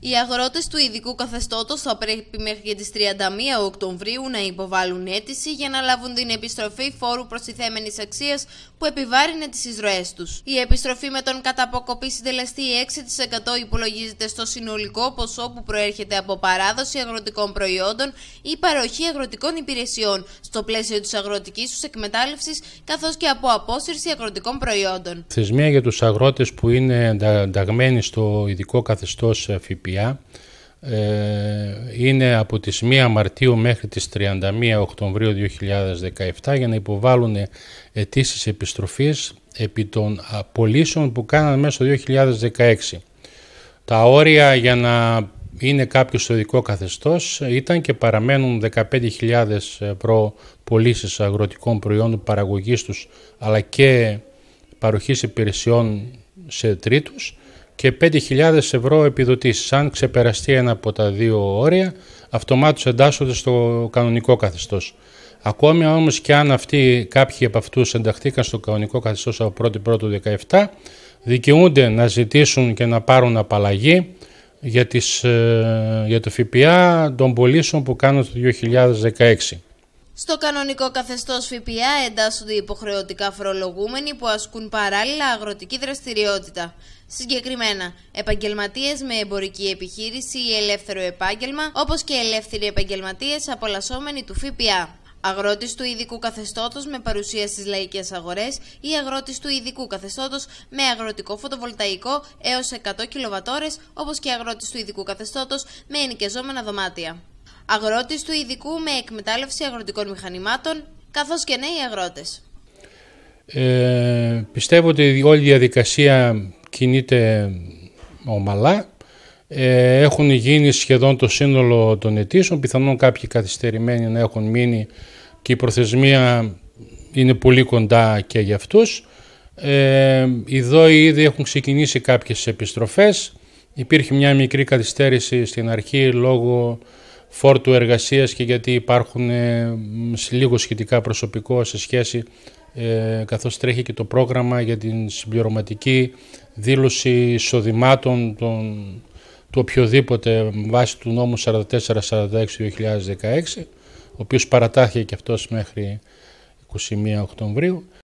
Οι αγρότες του ειδικού καθεστώτος θα πρέπει μέχρι και τις 31 Οκτωβρίου να υποβάλουν αίτηση για να λάβουν την επιστροφή φόρου προστιθέμενης αξίας που επιβάρυνε τις εισρωές τους. Η επιστροφή με τον καταποκοπή συντελεστή 6% υπολογίζεται στο συνολικό ποσό που προέρχεται από παράδοση αγροτικών προϊόντων ή παροχή αγροτικών υπηρεσιών στο πλαίσιο της αγροτικής τους εκμετάλλευσης καθώς και από απόσυρση αγροτικών προϊόντων. Θεσμία για τους αγρότες που είναι ενταγμένοι στο ειδικό καθεστώς ε, ΦΠ ε, είναι από τις 1 Μαρτίου μέχρι τις 31 Οκτωβρίου 2017 για να υποβάλουν αιτήσεις επιστροφής επί των απολύσεων που κάναν μέσα στο 2016. Τα όρια για να είναι κάποιος στο ειδικό καθεστώς ήταν και παραμένουν 15.000 προ πωλήσει αγροτικών προϊόντων παραγωγής τους αλλά και παροχής υπηρεσιών σε τρίτους και 5.000 ευρώ επιδοτήσεις. Αν ξεπεραστεί ένα από τα δύο όρια, αυτομάτως εντάσσονται στο κανονικό καθεστώς. Ακόμη όμως και αν αυτοί, κάποιοι από αυτούς ενταχθήκαν στο κανονικό καθεστώς από 1η 17, δικαιούνται να ζητήσουν και να πάρουν απαλλαγή για, τις, ε, για το ΦΠΑ των πωλήσεων που κάνουν το 2016. Στο κανονικό καθεστώς ΦΠΑ εντάσσονται οι υποχρεωτικά φορολογούμενοι που ασκούν παράλληλα αγροτική δραστηριότητα. Συγκεκριμένα, επαγγελματίες με εμπορική επιχείρηση ή ελεύθερο επάγγελμα, όπως και ελεύθεροι επαγγελματίες απολασσόμενοι του ΦΠΑ. Αγρότης του ειδικού καθεστώτος με παρουσία στις λαϊκές αγορές ή αγρότης του ειδικού καθεστώτος με αγροτικό φωτοβολταϊκό έως 100 κιλοβατόρε, όπως και αγρότης του ειδικού καθεστώτος με ενοικιαζόμενα δωμάτια αγρότης του ειδικού με εκμετάλλευση αγροτικών μηχανημάτων, καθώς και νέοι αγρότες. Ε, πιστεύω ότι όλη η διαδικασία κινείται ομαλά. Ε, έχουν γίνει σχεδόν το σύνολο των αιτήσεων, πιθανόν κάποιοι καθυστερημένοι να έχουν μείνει και η προθεσμία είναι πολύ κοντά και για αυτούς. Ε, οι ΔΟΗ ήδη έχουν ξεκινήσει κάποιες επιστροφές. Υπήρχε μια μικρή καθυστέρηση στην αρχή λόγω φόρτου εργασίας και γιατί υπάρχουν ε, λίγο σχετικά προσωπικό σε σχέση ε, καθώς τρέχει και το πρόγραμμα για την συμπληρωματική δήλωση εισοδημάτων των, του οποιοδήποτε βάσει του νόμου 4446 46 2016 ο οποίος παρατάθηκε και αυτός μέχρι 21 Οκτωβρίου